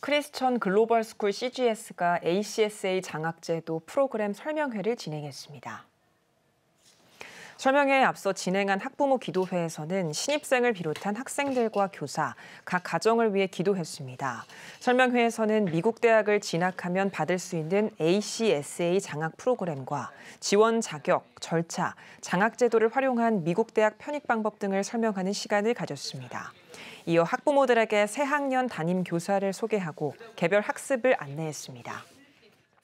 크리스천 글로벌 스쿨 CGS가 ACSA 장학제도 프로그램 설명회를 진행했습니다. 설명회에 앞서 진행한 학부모 기도회에서는 신입생을 비롯한 학생들과 교사, 각 가정을 위해 기도했습니다. 설명회에서는 미국 대학을 진학하면 받을 수 있는 ACSA 장학 프로그램과 지원 자격, 절차, 장학 제도를 활용한 미국 대학 편입 방법 등을 설명하는 시간을 가졌습니다. 이어 학부모들에게 새 학년 담임 교사를 소개하고 개별 학습을 안내했습니다.